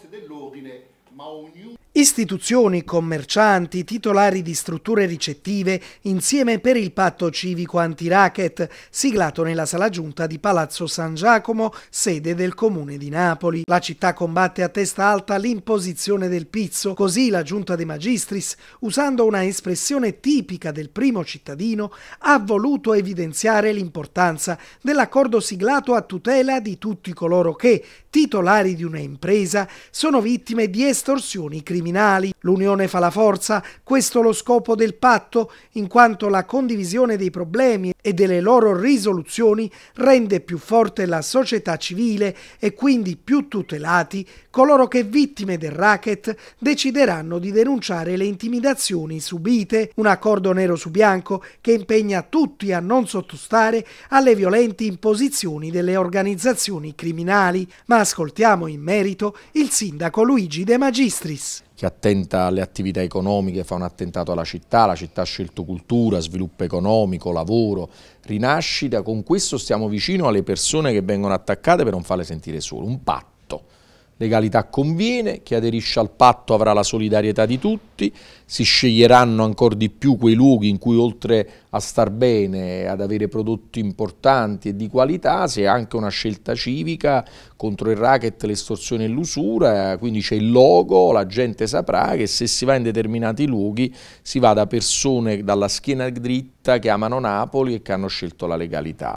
forze dell'ordine Istituzioni, commercianti, titolari di strutture ricettive insieme per il patto civico anti-racket siglato nella sala giunta di Palazzo San Giacomo, sede del comune di Napoli. La città combatte a testa alta l'imposizione del pizzo, così la giunta dei magistris, usando una espressione tipica del primo cittadino, ha voluto evidenziare l'importanza dell'accordo siglato a tutela di tutti coloro che, titolari di un'impresa, sono vittime di esposizione estorsioni criminali. L'unione fa la forza, questo è lo scopo del patto, in quanto la condivisione dei problemi e delle loro risoluzioni rende più forte la società civile e quindi più tutelati coloro che vittime del racket decideranno di denunciare le intimidazioni subite, un accordo nero su bianco che impegna tutti a non sottostare alle violenti imposizioni delle organizzazioni criminali. Ma ascoltiamo in merito il sindaco Luigi De Maria. Magistris. Che attenta alle attività economiche, fa un attentato alla città, la città ha scelto cultura, sviluppo economico, lavoro, rinascita. Con questo stiamo vicino alle persone che vengono attaccate per non farle sentire sole. Un patto. Legalità conviene, chi aderisce al patto avrà la solidarietà di tutti, si sceglieranno ancora di più quei luoghi in cui oltre a star bene, ad avere prodotti importanti e di qualità, si è anche una scelta civica contro il racket, l'estorsione e l'usura, quindi c'è il logo, la gente saprà che se si va in determinati luoghi si va da persone dalla schiena dritta che amano Napoli e che hanno scelto la legalità.